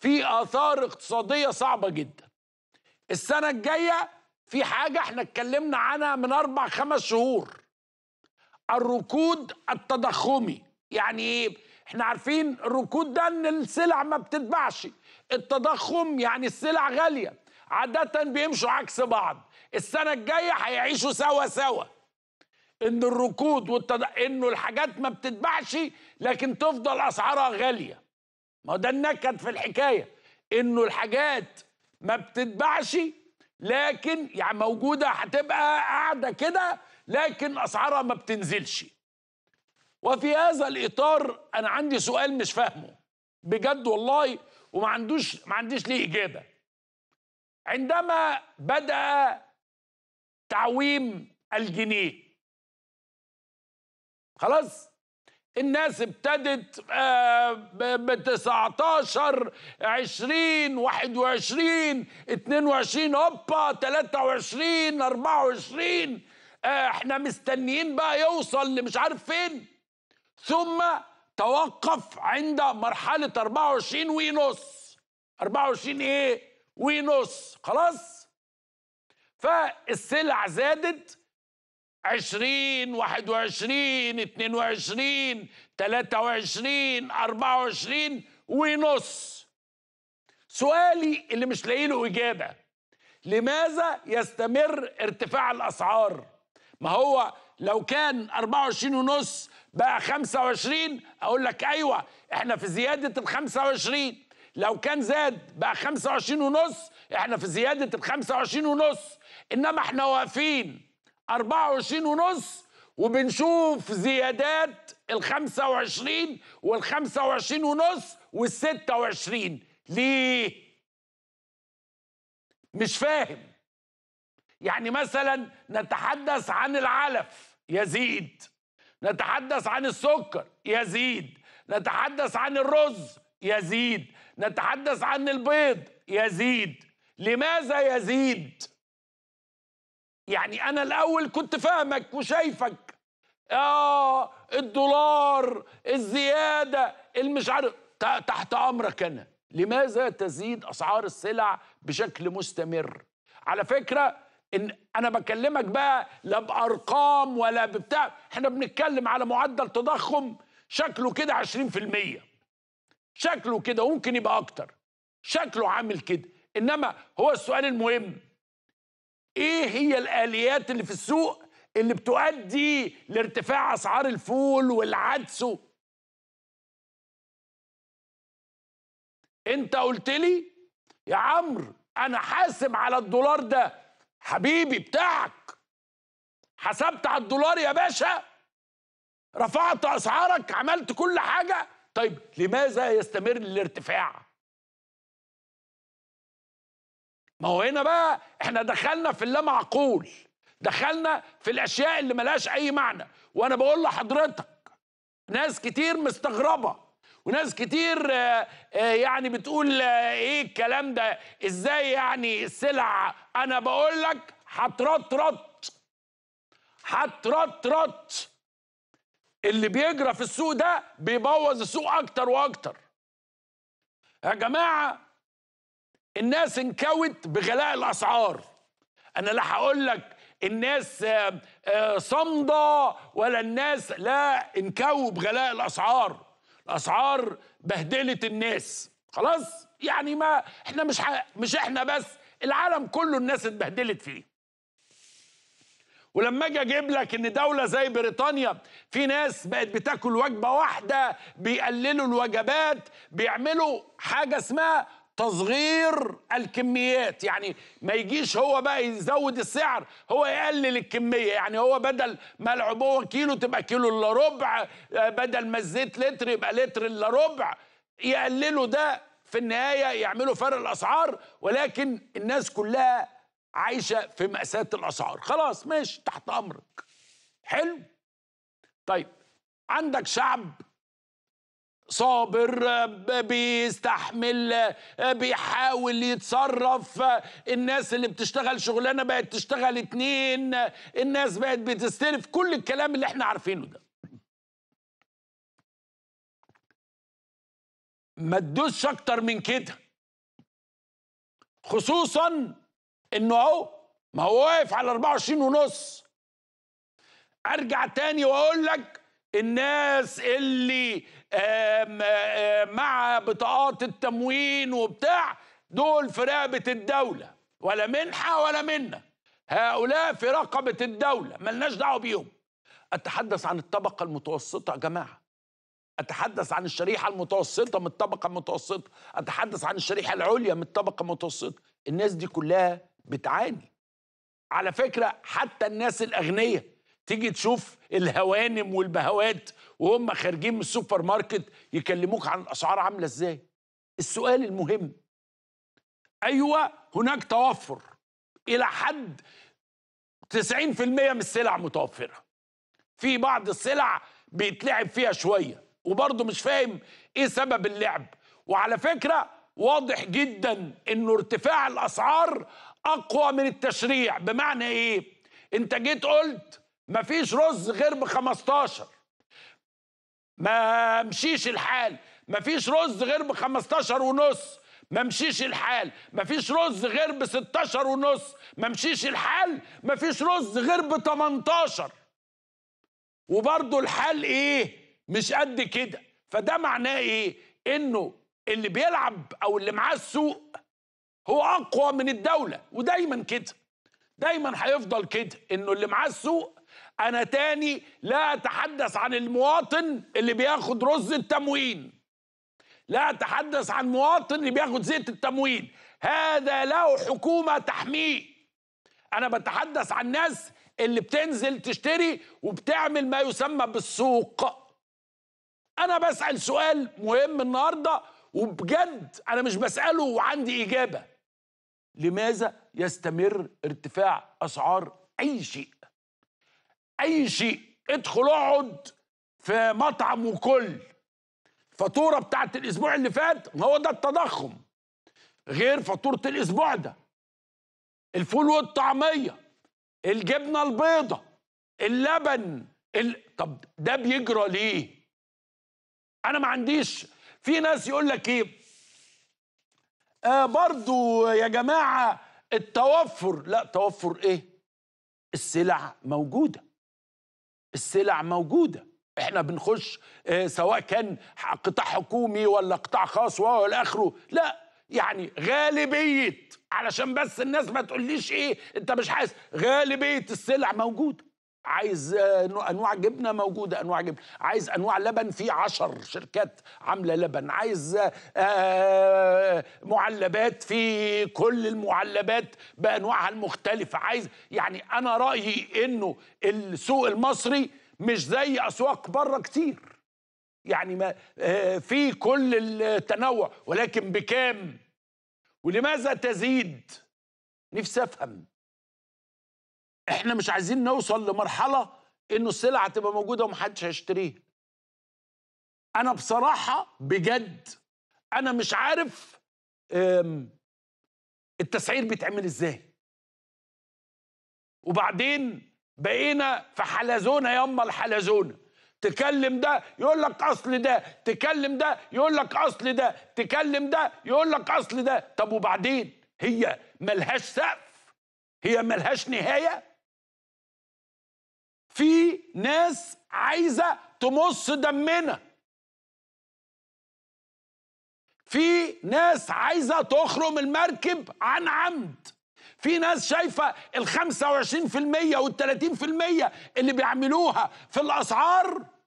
في آثار اقتصادية صعبة جدا السنة الجاية في حاجة احنا اتكلمنا عنها من أربع خمس شهور الركود التضخمي يعني ايه احنا عارفين الركود ده ان السلع ما بتتباعش التضخم يعني السلع غالية عادة بيمشوا عكس بعض السنة الجاية هيعيشوا سوا سوا ان الركود والتض... انه الحاجات ما بتتباعش لكن تفضل اسعارها غاليه ما ده النكد في الحكايه انه الحاجات ما بتتباعش لكن يعني موجوده هتبقى قاعده كده لكن اسعارها ما بتنزلش وفي هذا الاطار انا عندي سؤال مش فاهمه بجد والله وما عندوش ما عنديش ليه اجابه عندما بدا تعويم الجنيه خلاص الناس ابتدت آه، ب 19 20 21 22 هوبا 23 24 آه، احنا مستنيين بقى يوصل لمش عارف فين ثم توقف عند مرحلة 24 ونص 24 ايه ونص خلاص فالسلع زادت عشرين واحد وعشرين اتنين وعشرين تلاتة وعشرين أربعة وعشرين ونص سؤالي اللي مش لاقي له إجابة لماذا يستمر ارتفاع الأسعار ما هو لو كان اربعة وعشرين ونص بقى خمسة وعشرين أقول لك أيوة إحنا في زيادة الخمسة وعشرين لو كان زاد بقى خمسة وعشرين ونص إحنا في زيادة الخمسة وعشرين ونص إنما إحنا واقفين 24 ونص وبنشوف زيادات ال 25 وال 25 ونص وال 26 ليه؟ مش فاهم يعني مثلا نتحدث عن العلف يزيد نتحدث عن السكر يزيد نتحدث عن الرز يزيد نتحدث عن البيض يزيد لماذا يزيد يعني انا الاول كنت فاهمك وشايفك اه الدولار الزياده المش عارف تحت امرك انا لماذا تزيد اسعار السلع بشكل مستمر على فكره ان انا بكلمك بقى لا بارقام ولا ببتاع احنا بنتكلم على معدل تضخم شكله كده 20% شكله كده ممكن يبقى اكتر شكله عامل كده انما هو السؤال المهم ايه هي الاليات اللي في السوق اللي بتؤدي لارتفاع اسعار الفول والعدس انت قلت لي يا عمرو انا حاسب على الدولار ده حبيبي بتاعك حسبت على الدولار يا باشا رفعت اسعارك عملت كل حاجه طيب لماذا يستمر الارتفاع ما هو هنا بقى احنا دخلنا في اللامعقول دخلنا في الاشياء اللي ملهاش اي معنى وانا بقول لحضرتك ناس كتير مستغربه وناس كتير آه، آه، يعني بتقول آه، ايه الكلام ده ازاي يعني السلع انا بقول لك هترطرط هترطرط اللي بيجرى في السوق ده بيبوظ السوق اكتر واكتر يا جماعه الناس انكوت بغلاء الاسعار انا لا هقول لك الناس آه، آه، صامده ولا الناس لا انكوا بغلاء الاسعار الاسعار بهدلت الناس خلاص يعني ما احنا مش مش احنا بس العالم كله الناس اتبهدلت فيه ولما اجي اجيب لك ان دوله زي بريطانيا في ناس بقت بتاكل وجبه واحده بيقللوا الوجبات بيعملوا حاجه اسمها تصغير الكميات يعني ما يجيش هو بقى يزود السعر هو يقلل الكمية يعني هو بدل ما العبوة كيلو تبقى كيلو إلا ربع آه، بدل ما الزيت لتر يبقى لتر إلا ربع يقللوا ده في النهاية يعملوا فرق الأسعار ولكن الناس كلها عايشة في مأساة الأسعار خلاص ماشي تحت أمرك حلو طيب عندك شعب صابر بيستحمل بيحاول يتصرف الناس اللي بتشتغل شغلانه بقت تشتغل اتنين الناس بقت بتستلف كل الكلام اللي احنا عارفينه ده ما تدوسش اكتر من كده خصوصا انه اهو ما هو واقف على 24 ونص ارجع تاني واقول لك الناس اللي آم آم مع بطاقات التموين وبتاع دول في رقبة الدولة ولا منحة ولا منة هؤلاء في رقبة الدولة ملناش دعوة بيهم أتحدث عن الطبقة المتوسطة يا جماعة أتحدث عن الشريحة المتوسطة من الطبقة المتوسطة أتحدث عن الشريحة العليا من الطبقة المتوسطة الناس دي كلها بتعاني على فكرة حتى الناس الأغنياء تيجي تشوف الهوانم والبهوات وهم خارجين من السوبر ماركت يكلموك عن الاسعار عامله ازاي السؤال المهم ايوه هناك توفر الى حد 90% من السلع متوفره في بعض السلع بيتلعب فيها شويه وبرضه مش فاهم ايه سبب اللعب وعلى فكره واضح جدا انه ارتفاع الاسعار اقوى من التشريع بمعنى ايه انت جيت قلت مفيش رز غير ب 15 ما مشيش الحال مفيش رز غير ب 15 ونص ما مشيش الحال مفيش رز غير ب 16 ونص ما مشيش الحال مفيش رز غير ب 18 وبرضه الحال ايه مش قد كده فده معناه ايه انه اللي بيلعب او اللي معاه السوق هو اقوى من الدوله ودايما كده دايما هيفضل كده انه اللي معاه السوق انا تاني لا اتحدث عن المواطن اللي بياخد رز التموين لا اتحدث عن مواطن اللي بياخد زيت التموين هذا له حكومه تحميه انا بتحدث عن ناس اللي بتنزل تشتري وبتعمل ما يسمى بالسوق انا بسال سؤال مهم النهارده وبجد انا مش بساله وعندي اجابه لماذا يستمر ارتفاع اسعار اي شيء اي شيء ادخل اقعد في مطعم وكل فاتوره بتاعت الاسبوع اللي فات ما هو ده التضخم غير فاتوره الاسبوع ده الفول والطعميه الجبنه البيضه اللبن ال... طب ده بيجرى ليه انا ما عنديش في ناس يقول لك ايه آه برضو يا جماعه التوفر لا توفر ايه السلع موجوده السلع موجوده احنا بنخش آه، سواء كان قطاع حكومي ولا قطاع خاص والى اخره لا يعني غالبيه علشان بس الناس ما تقوليش ايه انت مش حاسس غالبيه السلع موجوده عايز انواع جبنه موجوده انواع جبنه عايز انواع لبن في عشر شركات عامله لبن عايز آه، معلبات في كل المعلبات بانواعها المختلفه عايز يعني انا رايي انه السوق المصري مش زي اسواق بره كتير يعني ما آه، في كل التنوع ولكن بكام ولماذا تزيد نفسي افهم احنا مش عايزين نوصل لمرحله انه السلعه تبقى موجوده ومحدش هيشتريها انا بصراحه بجد انا مش عارف التسعير بيتعمل ازاي وبعدين بقينا في حلزونه ياما الحلزونه تكلم ده يقول لك اصل ده تكلم ده يقول لك اصل ده تكلم ده يقول لك اصل ده طب وبعدين هي ملهاش سقف هي ملهاش نهايه في ناس عايزه تمص دمنا في ناس عايزه تخرم المركب عن عمد في ناس شايفه ال 25% وال 30% اللي بيعملوها في الاسعار